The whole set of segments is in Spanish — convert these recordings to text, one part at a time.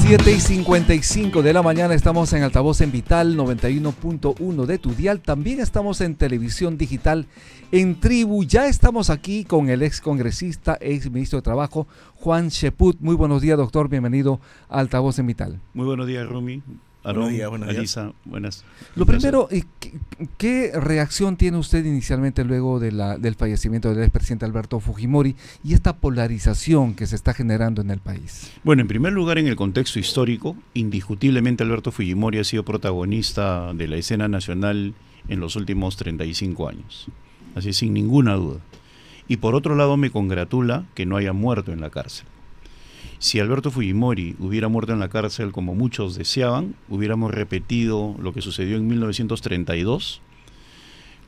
7 y 55 de la mañana estamos en altavoz en Vital 91.1 de tu dial. También estamos en televisión digital en Tribu. Ya estamos aquí con el excongresista, congresista, ex ministro de Trabajo, Juan Sheput. Muy buenos días, doctor. Bienvenido a Altavoz en Vital. Muy buenos días, Rumi buenos días, buenas. Lo primero, ¿qué, ¿qué, reacción tiene usted inicialmente luego de la, del fallecimiento del expresidente Alberto Fujimori y esta polarización que se está generando en el país? Bueno, en primer lugar, en el contexto histórico, indiscutiblemente Alberto Fujimori ha sido protagonista de la escena nacional en los últimos 35 años, así sin ninguna duda. Y por otro lado, me congratula que no haya muerto en la cárcel si Alberto Fujimori hubiera muerto en la cárcel como muchos deseaban, hubiéramos repetido lo que sucedió en 1932,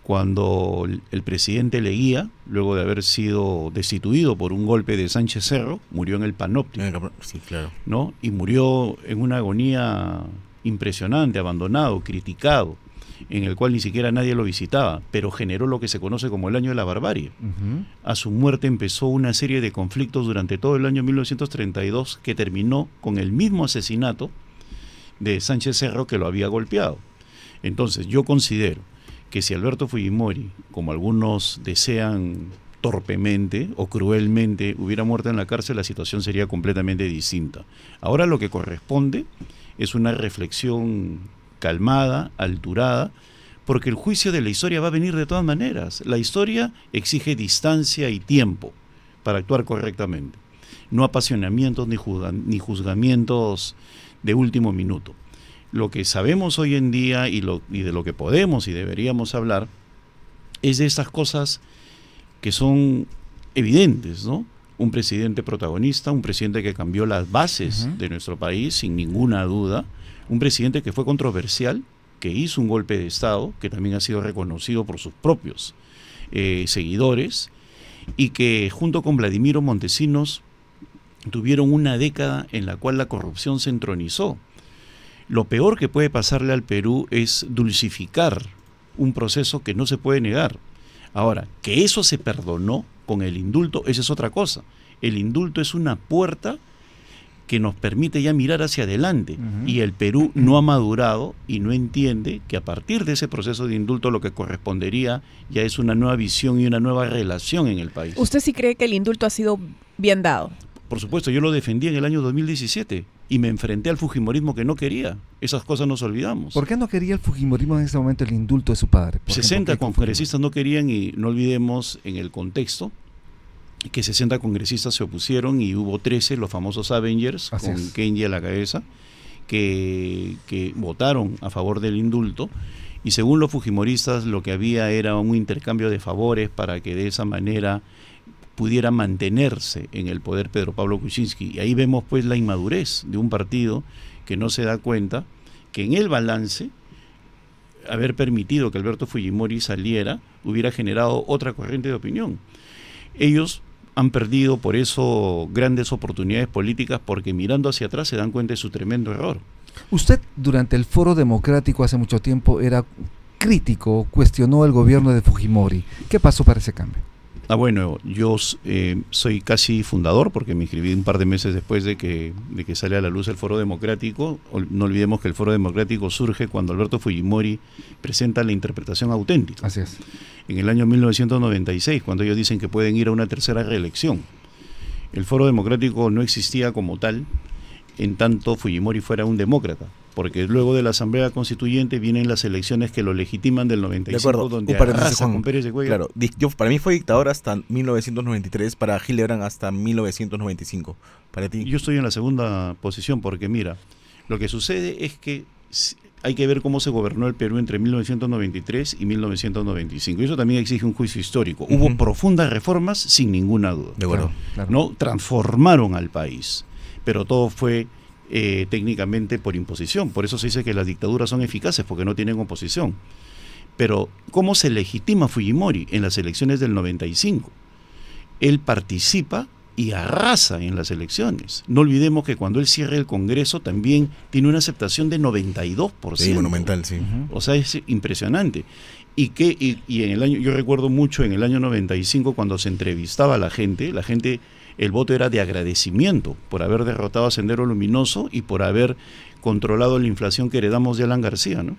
cuando el presidente Leguía, luego de haber sido destituido por un golpe de Sánchez Cerro, murió en el panóptico. Sí, claro. ¿no? Y murió en una agonía impresionante, abandonado, criticado en el cual ni siquiera nadie lo visitaba, pero generó lo que se conoce como el año de la barbarie. A su muerte empezó una serie de conflictos durante todo el año 1932 que terminó con el mismo asesinato de Sánchez Cerro que lo había golpeado. Entonces yo considero que si Alberto Fujimori, como algunos desean torpemente o cruelmente, hubiera muerto en la cárcel, la situación sería completamente distinta. Ahora lo que corresponde es una reflexión calmada, alturada, porque el juicio de la historia va a venir de todas maneras. La historia exige distancia y tiempo para actuar correctamente. No apasionamientos ni, ni juzgamientos de último minuto. Lo que sabemos hoy en día y, lo, de lo que podemos y deberíamos hablar es de estas cosas que son evidentes, ¿no? Un presidente protagonista, un presidente que cambió las bases de nuestro país, sin ninguna duda, un presidente que fue controversial, que hizo un golpe de Estado, que también ha sido reconocido por sus propios eh, seguidores, y que junto con Vladimiro Montesinos tuvieron una década en la cual la corrupción se entronizó. Lo peor que puede pasarle al Perú es dulcificar un proceso que no se puede negar. Ahora, que eso se perdonó con el indulto, esa es otra cosa. El indulto es una puerta que nos permite ya mirar hacia adelante. Y el Perú no ha madurado y no entiende que a partir de ese proceso de indulto lo que correspondería ya es una nueva visión y una nueva relación en el país. ¿Usted sí cree que el indulto ha sido bien dado? Por supuesto, yo lo defendí en el año 2017 y me enfrenté al fujimorismo que no quería. Esas cosas nos olvidamos. ¿Por qué no quería el fujimorismo en ese momento el indulto de su padre? 60 congresistas no querían y no olvidemos en el contexto que 60 congresistas se opusieron y hubo 13, los famosos Avengers, con Kenji a la cabeza, que, que votaron a favor del indulto. Y según los Fujimoristas, lo que había era un intercambio de favores para que de esa manera pudiera mantenerse en el poder Pedro Pablo Kuczynski. Y ahí vemos pues la inmadurez de un partido que no se da cuenta que en el balance haber permitido que Alberto Fujimori saliera hubiera generado otra corriente de opinión. Ellos han perdido por eso grandes oportunidades políticas porque mirando hacia atrás se dan cuenta de su tremendo error. Usted durante el foro democrático hace mucho tiempo era crítico, cuestionó el gobierno de Fujimori. ¿Qué pasó para ese cambio? Ah, bueno, yo eh, soy casi fundador porque me inscribí un par de meses después de que, de que sale a la luz el Foro Democrático. No olvidemos que el Foro Democrático surge cuando Alberto Fujimori presenta la interpretación auténtica. Así es en el año 1996, cuando ellos dicen que pueden ir a una tercera reelección. El foro democrático no existía como tal, en tanto Fujimori fuera un demócrata, porque luego de la Asamblea Constituyente vienen las elecciones que lo legitiman del 95, de acuerdo. donde con Pérez de Claro, para mí fue dictador hasta 1993, para Gilebran hasta 1995. Para ti. Yo estoy en la segunda posición porque mira, lo que sucede es que hay que ver cómo se gobernó el Perú entre 1993 y 1995. Y eso también exige un juicio histórico. Hubo profundas reformas, sin ninguna duda. De acuerdo. No transformaron al país, pero todo fue eh, técnicamente por imposición. Por eso se dice que las dictaduras son eficaces, porque no tienen oposición. Pero, ¿cómo se legitima Fujimori en las elecciones del 95? Él participa y arrasa en las elecciones. No olvidemos que cuando él cierra el Congreso también tiene una aceptación de 92%. Sí, monumental, sí. O sea, es impresionante. Y que y, en el año yo recuerdo mucho en el año 95 cuando se entrevistaba a la gente, la gente el voto era de agradecimiento por haber derrotado a Sendero Luminoso y por haber controlado la inflación que heredamos de Alan García, ¿no?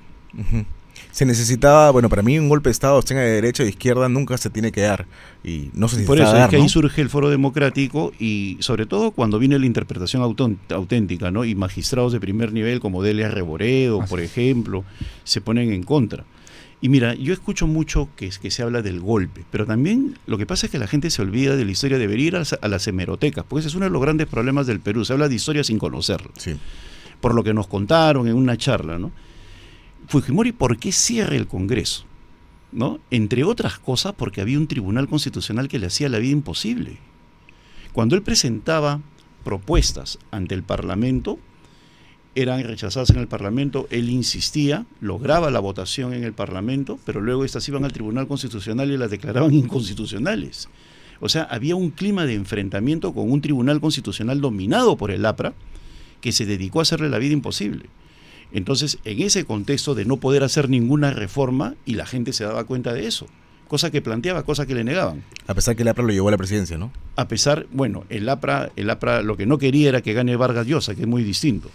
se necesitaba, bueno, para mí un golpe de Estado, tenga de derecha o de izquierda, nunca se tiene que dar. Y no se Por eso es que ahí surge el foro democrático y sobre todo cuando viene la interpretación auténtica, ¿no? Y magistrados de primer nivel como Delia Reboredo, por ejemplo, se ponen en contra. Y mira, yo escucho mucho que, que se habla del golpe, pero también lo que pasa es que la gente se olvida de la historia, de venir a las, hemerotecas, porque ese es uno de los grandes problemas del Perú, se habla de historia sin conocerla. Por lo que nos contaron en una charla, ¿no? Fujimori, ¿por qué cierra el Congreso? ¿No? Entre otras cosas, porque había un tribunal constitucional que le hacía la vida imposible. Cuando él presentaba propuestas ante el Parlamento, eran rechazadas en el Parlamento, él insistía, lograba la votación en el Parlamento, pero luego estas iban al Tribunal Constitucional y las declaraban inconstitucionales. O sea, había un clima de enfrentamiento con un Tribunal Constitucional dominado por el APRA que se dedicó a hacerle la vida imposible. Entonces, en ese contexto de no poder hacer ninguna reforma, y la gente se daba cuenta de eso, cosa que planteaba, cosa que le negaban. A pesar que el APRA lo llevó a la presidencia, ¿no? A pesar, bueno, el APRA, el APRA lo que no quería era que gane Vargas Llosa, que es muy distinto.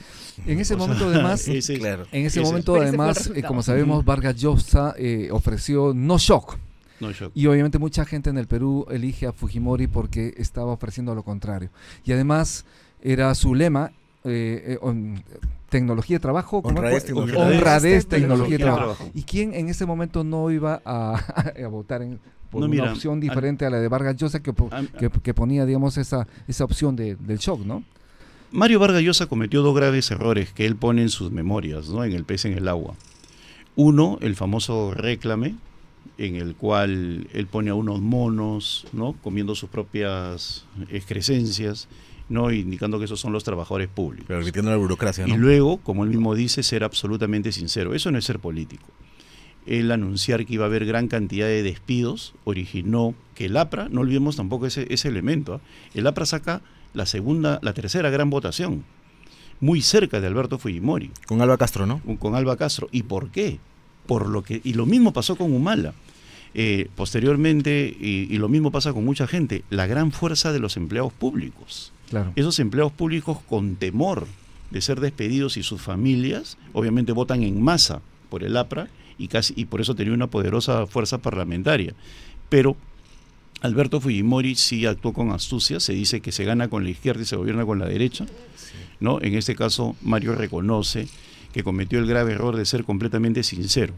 En ese momento, además, claro, en ese, momento, además, eh, como sabemos, Vargas Llosa eh, ofreció no shock. No shock. Y obviamente mucha gente en el Perú elige a Fujimori porque estaba ofreciendo lo contrario. Y además era su lema, eh, eh tecnología de trabajo. Honradez, tecnología, tecnología, de trabajo. ¿Y quién en ese momento no iba a, votar en, por una opción diferente a, la de Vargas Llosa que, ponía, digamos, esa, esa opción del shock, ¿no? Mario Vargas Llosa cometió dos graves errores que él pone en sus memorias, ¿no? En El pez en el agua. Uno, el famoso réclame, en el cual él pone a unos monos, ¿no? Comiendo sus propias excrescencias no indicando que esos son los trabajadores públicos. Permitiendo la burocracia. ¿no? Y luego, como él mismo dice, ser absolutamente sincero. Eso no es ser político. El anunciar que iba a haber gran cantidad de despidos originó que el APRA, no olvidemos tampoco ese, elemento, ¿eh? el APRA saca la segunda, la tercera gran votación, muy cerca de Alberto Fujimori. Con Alba Castro, ¿no? Con, con Alba Castro. ¿Y por qué? Por lo que, y lo mismo pasó con Humala. Eh, posteriormente, y, lo mismo pasa con mucha gente, la gran fuerza de los empleados públicos. Esos empleados públicos con temor de ser despedidos y sus familias, obviamente votan en masa por el APRA y, casi, y por eso tenía una poderosa fuerza parlamentaria. Pero Alberto Fujimori sí actuó con astucia, se dice que se gana con la izquierda y se gobierna con la derecha. ¿no? En este caso, Mario reconoce que cometió el grave error de ser completamente sincero.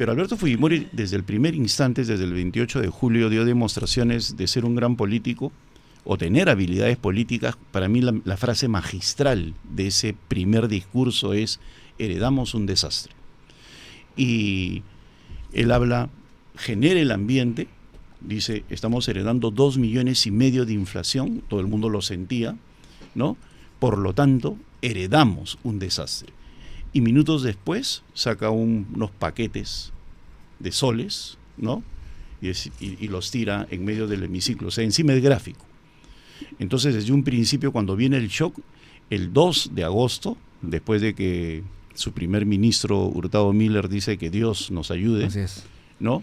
Pero Alberto Fujimori desde el primer instante, desde el 28 de julio, dio demostraciones de ser un gran político o tener habilidades políticas. Para mí la, frase magistral de ese primer discurso es, heredamos un desastre. Y él habla, genera el ambiente, dice, estamos heredando dos millones y medio de inflación, todo el mundo lo sentía, ¿no? Por lo tanto, heredamos un desastre y minutos después saca unos paquetes de soles, ¿no? Y, los tira en medio del hemiciclo, o sea, encima del gráfico. Entonces, desde un principio, cuando viene el shock, el 2 de agosto, después de que su primer ministro Hurtado Miller dice que Dios nos ayude, ¿no?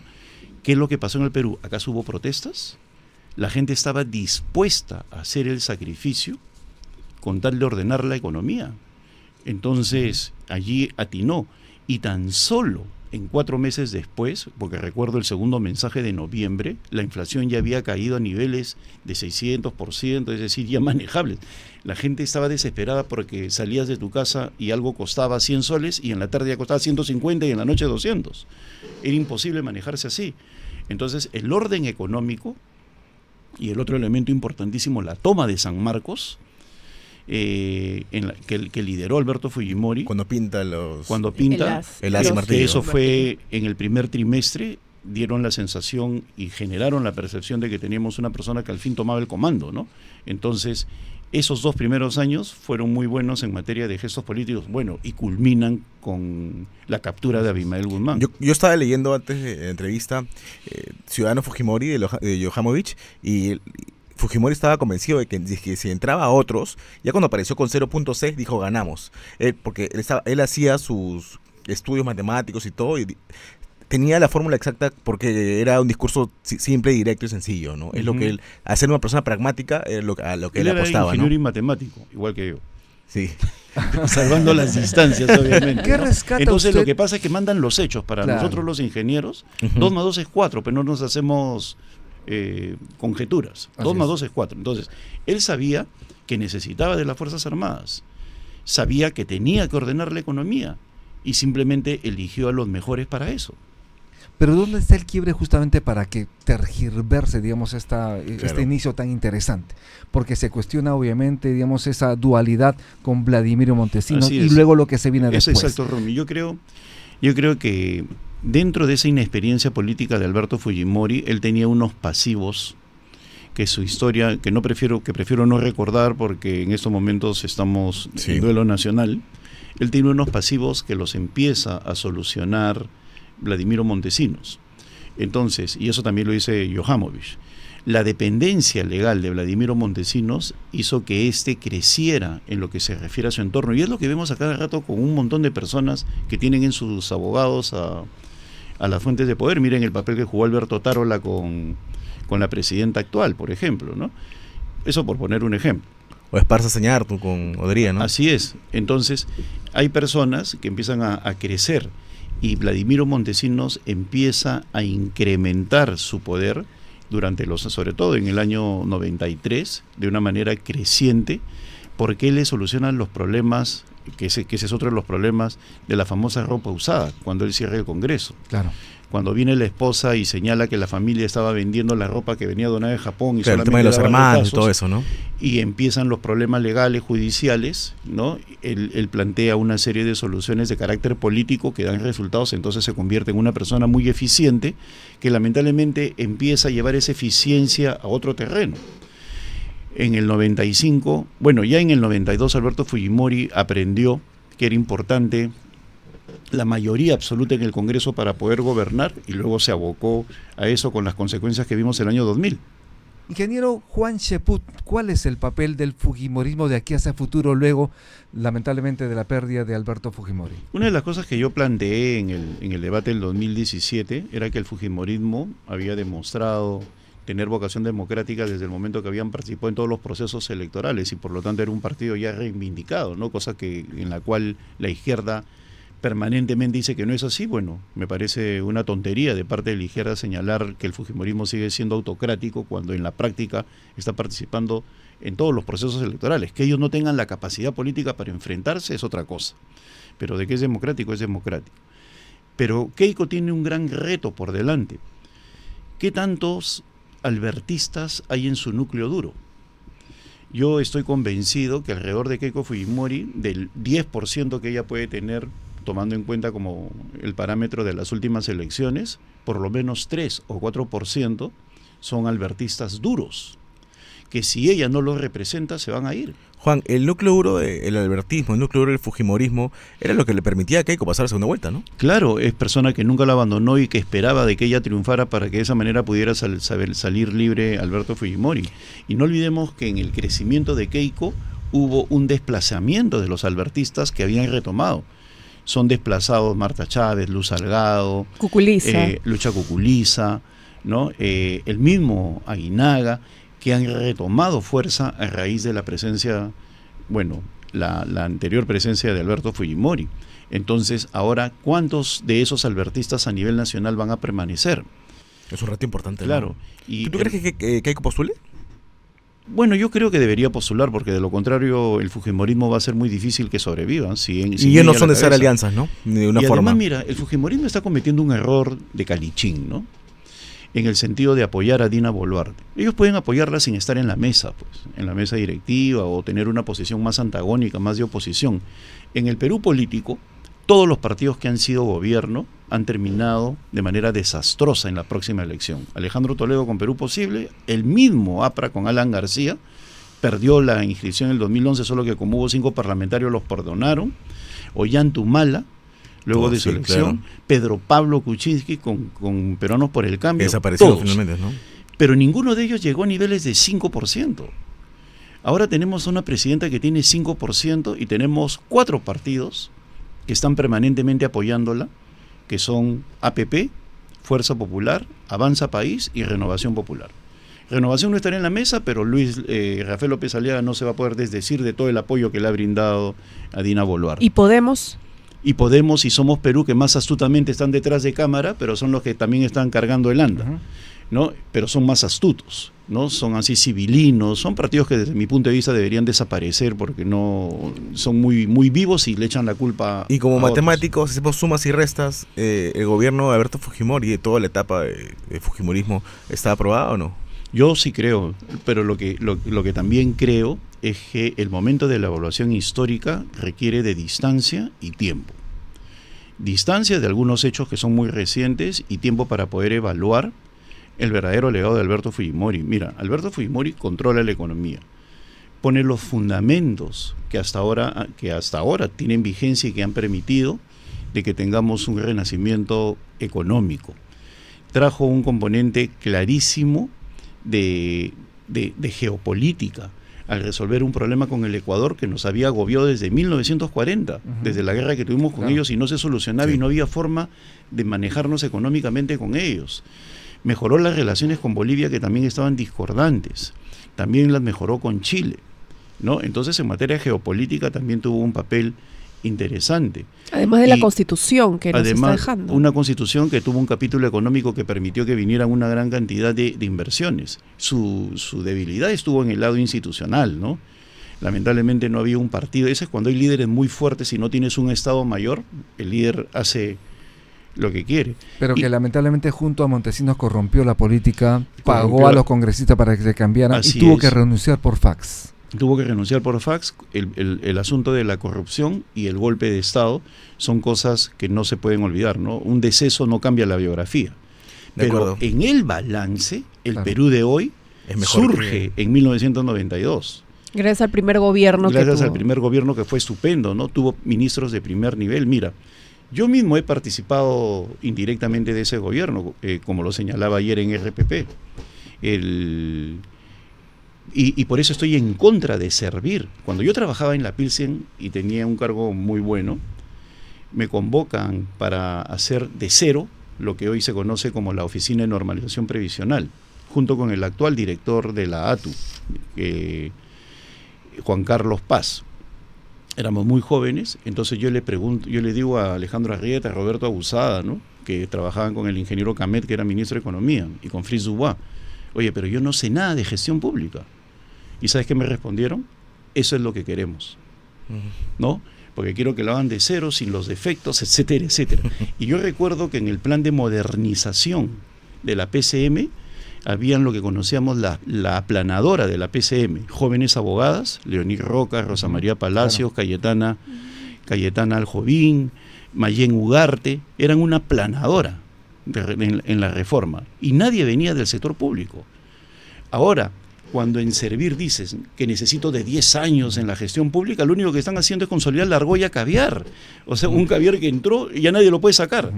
¿Qué es lo que pasó en el Perú? ¿Acaso hubo protestas? La gente estaba dispuesta a hacer el sacrificio con tal de ordenar la economía. Entonces, allí atinó. Y tan solo en cuatro meses después, porque recuerdo el segundo mensaje de noviembre, la inflación ya había caído a niveles de 600%, es decir, ya manejables. La gente estaba desesperada porque salías de tu casa y algo costaba 100 soles y en la tarde ya costaba 150 y en la noche 200. Era imposible manejarse así. Entonces, el orden económico y el otro elemento importantísimo, la toma de San Marcos, eh, en que, lideró Alberto Fujimori. Cuando pinta Cuando pinta. El, Eso fue en el primer trimestre dieron la sensación y generaron la percepción de que teníamos una persona que al fin tomaba el comando, ¿no? Entonces, esos dos primeros años fueron muy buenos en materia de gestos políticos, bueno, y culminan con la captura de Abimael Guzmán. Yo, yo estaba leyendo antes de la entrevista eh, Ciudadano Fujimori de, lo de y, Fujimori estaba convencido de que, si entraba a otros, ya cuando apareció con 0.6 dijo ganamos, porque él, hacía sus estudios matemáticos y todo, y tenía la fórmula exacta porque era un discurso simple, directo y sencillo, ¿no? Es lo que él, hacer una persona pragmática, es lo, a lo que él, él apostaba. Era ingeniero y matemático, igual que yo. Sí. Salvando las distancias, obviamente. ¿Qué rescata? Entonces lo que pasa es que mandan los hechos. Para nosotros los ingenieros, 2 más 2 es 4, pero no nos hacemos eh, conjeturas. 2 dos más 2 dos es cuatro. Entonces, él sabía que necesitaba de las Fuerzas Armadas, sabía que tenía que ordenar la economía y simplemente eligió a los mejores para eso. Pero ¿dónde está el quiebre justamente para que tergiverse, digamos, esta, eh, este inicio tan interesante? Porque se cuestiona obviamente, digamos, esa dualidad con Vladimir Montesinos y luego lo que se viene es después. Es exacto, Romy. Yo creo, yo creo que dentro de esa inexperiencia política de Alberto Fujimori, él tenía unos pasivos que su historia, que no prefiero, que prefiero no recordar porque en estos momentos estamos en duelo nacional. Él tiene unos pasivos que los empieza a solucionar Vladimiro Montesinos. Entonces, y eso también lo dice Johamovich, la dependencia legal de Vladimiro Montesinos hizo que éste creciera en lo que se refiere a su entorno. Y es lo que vemos a cada rato con un montón de personas que tienen en sus abogados a, a las fuentes de poder. Miren el papel que jugó Alberto Tarola con, la presidenta actual, por ejemplo, ¿no? Eso por poner un ejemplo. O Esparza tú con Odría, ¿no? Así es. Entonces, hay personas que empiezan a, crecer y Vladimiro Montesinos empieza a incrementar su poder durante los, sobre todo en el año 93, de una manera creciente, porque le solucionan los problemas que ese, que es otro de los problemas de la famosa ropa usada, cuando él cierra el Congreso. Claro. Cuando viene la esposa y señala que la familia estaba vendiendo la ropa que venía donada de Japón y claro, el tema de los hermanos y todo eso, ¿no? Y empiezan los problemas legales, judiciales, ¿no? él, plantea una serie de soluciones de carácter político que dan resultados, entonces se convierte en una persona muy eficiente que lamentablemente empieza a llevar esa eficiencia a otro terreno. En el 95, bueno, ya en el 92 Alberto Fujimori aprendió que era importante la mayoría absoluta en el Congreso para poder gobernar y luego se abocó a eso con las consecuencias que vimos el año 2000. Ingeniero Juan Cheput, ¿cuál es el papel del Fujimorismo de aquí hacia futuro luego, lamentablemente, de la pérdida de Alberto Fujimori? Una de las cosas que yo planteé en el, en el debate del 2017 era que el Fujimorismo había demostrado tener vocación democrática desde el momento que habían participado en todos los procesos electorales y por lo tanto era un partido ya reivindicado, ¿no? Cosa que en la cual la izquierda permanentemente dice que no es así, bueno, me parece una tontería de parte de la izquierda señalar que el Fujimorismo sigue siendo autocrático cuando en la práctica está participando en todos los procesos electorales. Que ellos no tengan la capacidad política para enfrentarse es otra cosa, pero de qué es democrático es democrático. Pero Keiko tiene un gran reto por delante. ¿Qué tantos albertistas hay en su núcleo duro. Yo estoy convencido que alrededor de Keiko Fujimori, del 10% que ella puede tener, tomando en cuenta como el parámetro de las últimas elecciones, por lo menos 3 o 4% son albertistas duros que si ella no lo representa se van a ir. Juan, el núcleo duro del albertismo, el núcleo duro del fujimorismo, era lo que le permitía a Keiko pasar la segunda vuelta, ¿no? Claro, es persona que nunca la abandonó y que esperaba de que ella triunfara para que de esa manera pudiera salir libre Alberto Fujimori. Y no olvidemos que en el crecimiento de Keiko hubo un desplazamiento de los albertistas que habían retomado son desplazados Marta Chávez, Luz Salgado, eh, Lucha Cuculiza, ¿no? Eh, el mismo Aguinaga, que han retomado fuerza a raíz de la presencia, bueno, la, anterior presencia de Alberto Fujimori. Entonces, ahora, ¿cuántos de esos albertistas a nivel nacional van a permanecer? Es un reto importante. Claro. Y, ¿Tú, crees que, hay que postule? Bueno, yo creo que debería postular, porque de lo contrario el fujimorismo va a ser muy difícil que sobrevivan. Si, si y no son de ser alianzas, ¿no? de una forma. mira, el fujimorismo está cometiendo un error de calichín, ¿no? en el sentido de apoyar a Dina Boluarte. Ellos pueden apoyarla sin estar en la mesa, pues, en la mesa directiva o tener una posición más antagónica, más de oposición. En el Perú político, todos los partidos que han sido gobierno han terminado de manera desastrosa en la próxima elección. Alejandro Toledo con Perú Posible, el mismo APRA con Alan García, perdió la inscripción en el 2011, solo que como hubo cinco parlamentarios los perdonaron. Ollantumala, luego ah, de su elección, Pedro Pablo Kuczynski con, con Peruanos por el Cambio. Desapareció finalmente, ¿no? Pero ninguno de ellos llegó a niveles de 5%. Ahora tenemos una presidenta que tiene 5% y tenemos cuatro partidos que están permanentemente apoyándola, que son APP, Fuerza Popular, Avanza País y Renovación Popular. Renovación no estará en la mesa, pero Luis eh, Rafael López Aliaga no se va a poder desdecir de todo el apoyo que le ha brindado a Dina Boluarte. ¿Y Podemos? y Podemos y Somos Perú, que más astutamente están detrás de cámara, pero son los que también están cargando el anda, ¿no? Pero son más astutos, ¿no? Son así civilinos, son partidos que desde mi punto de vista deberían desaparecer porque no son muy, muy vivos y le echan la culpa Y como matemáticos, matemáticos, hacemos sumas y restas, eh, ¿el gobierno de Alberto Fujimori y toda la etapa de, Fujimorismo está aprobado o no? Yo sí creo, pero lo que, lo que también creo es que el momento de la evaluación histórica requiere de distancia y tiempo. Distancia de algunos hechos que son muy recientes y tiempo para poder evaluar el verdadero legado de Alberto Fujimori. Mira, Alberto Fujimori controla la economía, pone los fundamentos que hasta ahora, que hasta ahora tienen vigencia y que han permitido de que tengamos un renacimiento económico. Trajo un componente clarísimo de geopolítica al resolver un problema con el Ecuador que nos había agobiado desde 1940, desde la guerra que tuvimos con ellos y no se solucionaba y no había forma de manejarnos económicamente con ellos. Mejoró las relaciones con Bolivia que también estaban discordantes. También las mejoró con Chile. ¿no? Entonces en materia geopolítica también tuvo un papel interesante. Además de la constitución que nos está dejando. Una constitución que tuvo un capítulo económico que permitió que vinieran una gran cantidad de, inversiones. Su, debilidad estuvo en el lado institucional, ¿no? Lamentablemente no había un partido. Ese es cuando hay líderes muy fuertes y no tienes un Estado mayor, el líder hace lo que quiere. Pero que lamentablemente junto a Montesinos corrompió la política, pagó a los congresistas para que se cambiaran y tuvo que renunciar por fax tuvo que renunciar por fax. El, asunto de la corrupción y el golpe de Estado son cosas que no se pueden olvidar, ¿no? Un deceso no cambia la biografía. Pero en el balance, el Perú de hoy surge en 1992. Gracias al primer gobierno Gracias que al primer gobierno que fue estupendo, ¿no? Tuvo ministros de primer nivel. Mira, yo mismo he participado indirectamente de ese gobierno, eh, como lo señalaba ayer en RPP. El y, por eso estoy en contra de servir. Cuando yo trabajaba en la Pilsen y tenía un cargo muy bueno, me convocan para hacer de cero lo que hoy se conoce como la Oficina de Normalización Previsional, junto con el actual director de la ATU, eh, Juan Carlos Paz. Éramos muy jóvenes, entonces yo le pregunto, yo le digo a Alejandro Arrieta, a Roberto Abusada, ¿no? que trabajaban con el ingeniero Camet, que era ministro de Economía, y con Fritz Dubois, oye, pero yo no sé nada de gestión pública ¿Y sabes qué me respondieron? Eso es lo que queremos. ¿No? Porque quiero que lo hagan de cero, sin los defectos, etcétera, etcétera. Y yo recuerdo que en el plan de modernización de la PCM, habían lo que conocíamos la, la, aplanadora de la PCM, jóvenes abogadas, Leonid Roca, Rosa María Palacios, Cayetana, Cayetana Aljovín, Mayén Ugarte, eran una aplanadora en, la reforma y nadie venía del sector público. Ahora, cuando en servir dices que necesito de 10 años en la gestión pública, lo único que están haciendo es consolidar la argolla caviar. O sea, un caviar que entró y ya nadie lo puede sacar.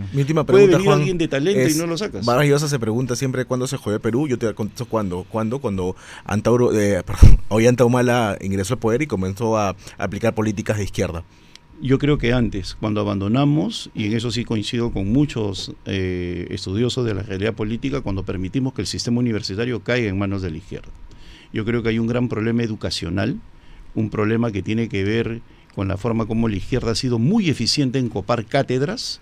puede venir alguien de talento y no lo sacas. Vargas se pregunta siempre cuándo se jodió Perú. Yo te contesto cuándo. Cuando, cuando Antauro, eh, hoy Antaumala ingresó al poder y comenzó a aplicar políticas de izquierda. Yo creo que antes, cuando abandonamos, y en eso sí coincido con muchos eh, estudiosos de la realidad política, cuando permitimos que el sistema universitario caiga en manos de la izquierda. Yo creo que hay un gran problema educacional, un problema que tiene que ver con la forma como la izquierda ha sido muy eficiente en copar cátedras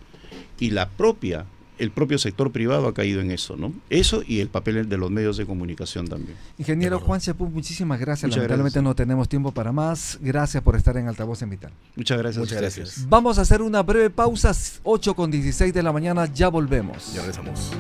y la propia el propio sector privado ha caído en eso, ¿no? Eso y el papel de los medios de comunicación también. Ingeniero Juan Chapú, muchísimas gracias. Lamentablemente no tenemos tiempo para más. Gracias por estar en Altavoz en Vital. Muchas gracias. Muchas gracias. Vamos a hacer una breve pausa, 8 con 16 de la mañana, ya volvemos. Ya regresamos.